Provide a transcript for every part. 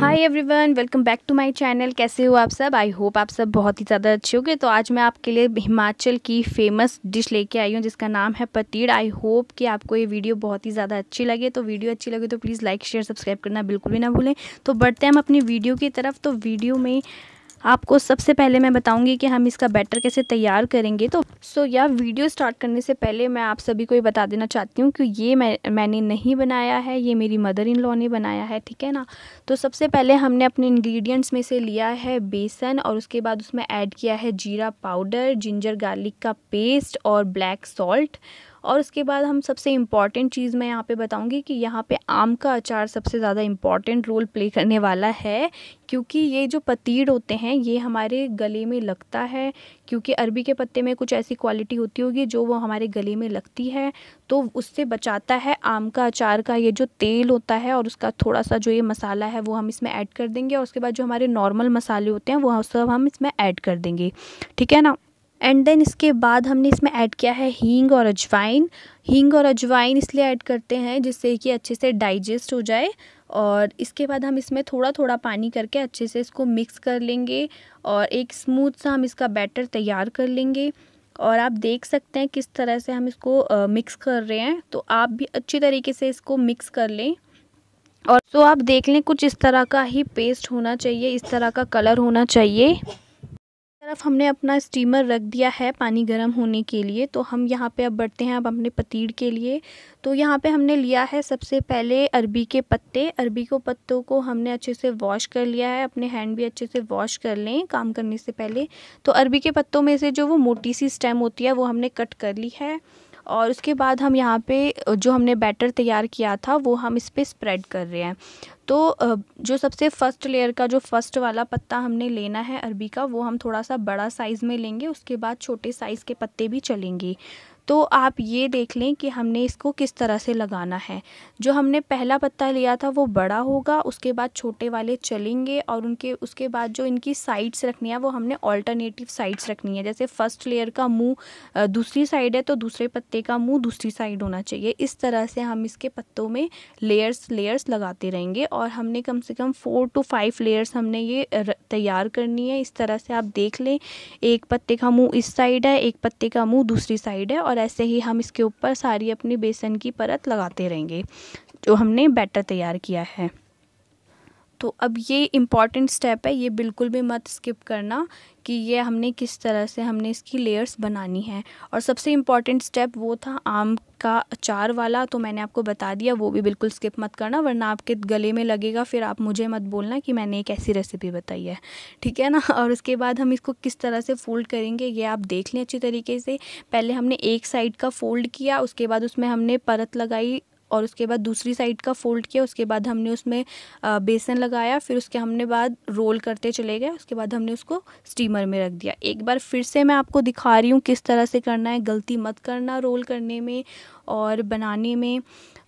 hi everyone welcome back to my channel कैसे हो आप सब आई होप आप सब बहुत ही ज़्यादा अच्छे होंगे तो आज मैं आपके लिए हिमाचल की फेमस डिश लेके आई हूँ जिसका नाम है पतीड़ आई होप कि आपको ये वीडियो बहुत ही ज़्यादा अच्छी लगे तो वीडियो अच्छी लगे तो प्लीज़ लाइक शेयर सब्सक्राइब करना बिल्कुल भी ना भूलें तो बढ़ते हैं हम अपनी वीडियो की तरफ तो वीडियो में आपको सबसे पहले मैं बताऊंगी कि हम इसका बैटर कैसे तैयार करेंगे तो सो so, या वीडियो स्टार्ट करने से पहले मैं आप सभी को ये बता देना चाहती हूँ कि ये मैं मैंने नहीं बनाया है ये मेरी मदर इन लॉ ने बनाया है ठीक है ना तो सबसे पहले हमने अपने इंग्रेडिएंट्स में से लिया है बेसन और उसके बाद उसमें ऐड किया है जीरा पाउडर जिंजर गार्लिक का पेस्ट और ब्लैक सॉल्ट और उसके बाद हम सबसे इम्पॉर्टेंट चीज़ मैं यहाँ पे बताऊँगी कि यहाँ पे आम का अचार सबसे ज़्यादा इम्पॉर्टेंट रोल प्ले करने वाला है क्योंकि ये जो पतीड़ होते हैं ये हमारे गले में लगता है क्योंकि अरबी के पत्ते में कुछ ऐसी क्वालिटी होती होगी जो वो हमारे गले में लगती है तो उससे बचाता है आम का अचार का ये जो तेल होता है और उसका थोड़ा सा जो ये मसाला है वो हम इसमें ऐड कर देंगे और उसके बाद जो हमारे नॉर्मल मसाले होते हैं वो सब हम इसमें ऐड कर देंगे ठीक है ना एंड देन इसके बाद हमने इसमें ऐड किया है हींग और अजवाइन हींग और अजवाइन इसलिए ऐड करते हैं जिससे कि अच्छे से डाइजेस्ट हो जाए और इसके बाद हम इसमें थोड़ा थोड़ा पानी करके अच्छे से इसको मिक्स कर लेंगे और एक स्मूथ सा हम इसका बैटर तैयार कर लेंगे और आप देख सकते हैं किस तरह से हम इसको मिक्स कर रहे हैं तो आप भी अच्छी तरीके से इसको मिक्स कर लें और तो आप देख लें कुछ इस तरह का ही पेस्ट होना चाहिए इस तरह का कलर होना चाहिए तरफ हमने अपना स्टीमर रख दिया है पानी गर्म होने के लिए तो हम यहाँ पे अब बढ़ते हैं अब अपने पतीड़ के लिए तो यहाँ पे हमने लिया है सबसे पहले अरबी के पत्ते अरबी को पत्तों को हमने अच्छे से वॉश कर लिया है अपने हैंड भी अच्छे से वॉश कर लें काम करने से पहले तो अरबी के पत्तों में से जो वो मोटी सी स्टेम होती है वो हमने कट कर ली है और उसके बाद हम यहाँ पे जो हमने बैटर तैयार किया था वो हम इस पर स्प्रेड कर रहे हैं तो जो सबसे फ़र्स्ट लेयर का जो फर्स्ट वाला पत्ता हमने लेना है अरबी का वो हम थोड़ा सा बड़ा साइज़ में लेंगे उसके बाद छोटे साइज़ के पत्ते भी चलेंगे तो आप ये देख लें कि हमने इसको किस तरह से लगाना है जो हमने पहला पत्ता लिया था वो बड़ा होगा उसके बाद छोटे वाले चलेंगे और उनके उसके बाद जो इनकी साइड्स रखनी है वो हमने ऑल्टरनेटिव साइड्स रखनी है जैसे फर्स्ट लेयर का मुँह दूसरी साइड है तो दूसरे पत्ते का मुँह दूसरी साइड होना चाहिए इस तरह से हम इसके पत्तों में लेयर्स लेयर्स लगाते रहेंगे और हमने कम से कम फोर टू फाइव लेयर्स हमने ये तैयार करनी है इस तरह से आप देख लें एक पत्ते का मुँह इस साइड है एक पत्ते का मुँह दूसरी साइड है और और ऐसे ही हम इसके ऊपर सारी अपनी बेसन की परत लगाते रहेंगे जो हमने बैटर तैयार किया है तो अब ये इम्पॉर्टेंट स्टेप है ये बिल्कुल भी मत स्किप करना कि ये हमने किस तरह से हमने इसकी लेयर्स बनानी है और सबसे इम्पॉर्टेंट स्टेप वो था आम का अचार वाला तो मैंने आपको बता दिया वो भी बिल्कुल स्किप मत करना वरना आपके गले में लगेगा फिर आप मुझे मत बोलना कि मैंने एक ऐसी रेसिपी बताई है ठीक है ना और उसके बाद हम इसको किस तरह से फोल्ड करेंगे ये आप देख लें अच्छी तरीके से पहले हमने एक साइड का फोल्ड किया उसके बाद उसमें हमने परत लगाई और उसके बाद दूसरी साइड का फोल्ड किया उसके बाद हमने उसमें बेसन लगाया फिर उसके हमने बाद रोल करते चले गए उसके बाद हमने उसको स्टीमर में रख दिया एक बार फिर से मैं आपको दिखा रही हूँ किस तरह से करना है गलती मत करना रोल करने में और बनाने में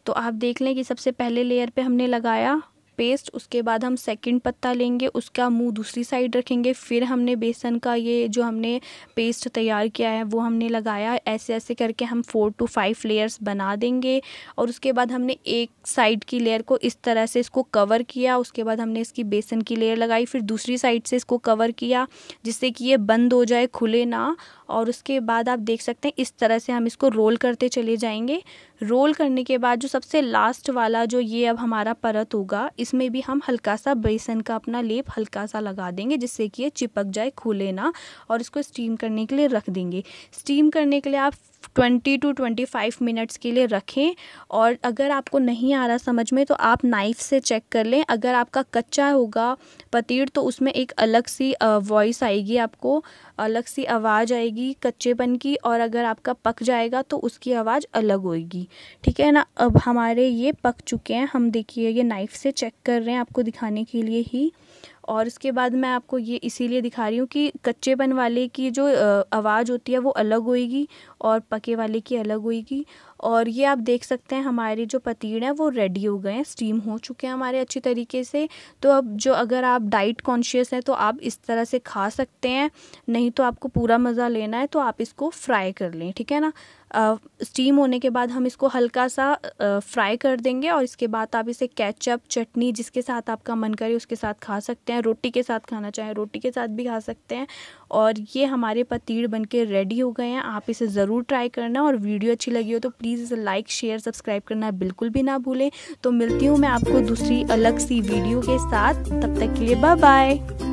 तो आप देख लें कि सबसे पहले लेयर पे हमने लगाया पेस्ट उसके बाद हम सेकंड पत्ता लेंगे उसका मुंह दूसरी साइड रखेंगे फिर हमने बेसन का ये जो हमने पेस्ट तैयार किया है वो हमने लगाया ऐसे ऐसे करके हम फोर टू फाइव लेयर्स बना देंगे और उसके बाद हमने एक साइड की लेयर को इस तरह से इसको कवर किया उसके बाद हमने इसकी बेसन की लेयर लगाई फिर दूसरी साइड से इसको कवर किया जिससे कि ये बंद हो जाए खुले ना और उसके बाद आप देख सकते हैं इस तरह से हम इसको रोल करते चले जाएंगे रोल करने के बाद जो सबसे लास्ट वाला जो ये अब हमारा परत होगा इसमें भी हम हल्का सा बेसन का अपना लेप हल्का सा लगा देंगे जिससे कि ये चिपक जाए खुले ना और इसको स्टीम करने के लिए रख देंगे स्टीम करने के लिए आप twenty to twenty five minutes के लिए रखें और अगर आपको नहीं आ रहा समझ में तो आप नाइफ़ से चेक कर लें अगर आपका कच्चा होगा पतीर तो उसमें एक अलग सी वॉइस आएगी आपको अलग सी आवाज़ आएगी कच्चेपन की और अगर आपका पक जाएगा तो उसकी आवाज़ अलग होएगी ठीक है ना अब हमारे ये पक चुके हैं हम देखिए ये नाइफ़ से चेक कर रहे हैं आपको दिखाने के लिए ही और उसके बाद मैं आपको ये इसीलिए दिखा रही हूँ कि कच्चेपन वाले की जो आवाज़ होती है वो अलग होएगी और पके वाले की अलग होएगी और ये आप देख सकते हैं हमारे जो पतीड़ हैं वो रेडी हो गए हैं स्टीम हो चुके हैं हमारे अच्छी तरीके से तो अब जो अगर आप डाइट कॉन्शियस हैं तो आप इस तरह से खा सकते हैं नहीं तो आपको पूरा मज़ा लेना है तो आप इसको फ्राई कर लें ठीक है ना स्टीम होने के बाद हम इसको हल्का सा फ्राई कर देंगे और इसके बाद आप इसे केचप चटनी जिसके साथ आपका मन करे उसके साथ खा सकते हैं रोटी के साथ खाना चाहें रोटी के साथ भी खा सकते हैं और ये हमारे पतीड़ बन के रेडी हो गए हैं आप इसे ज़रूर ट्राई करना और वीडियो अच्छी लगी हो तो प्लीज़ इसे लाइक शेयर सब्सक्राइब करना बिल्कुल भी ना भूलें तो मिलती हूँ मैं आपको दूसरी अलग सी वीडियो के साथ तब तक के लिए बाय बाय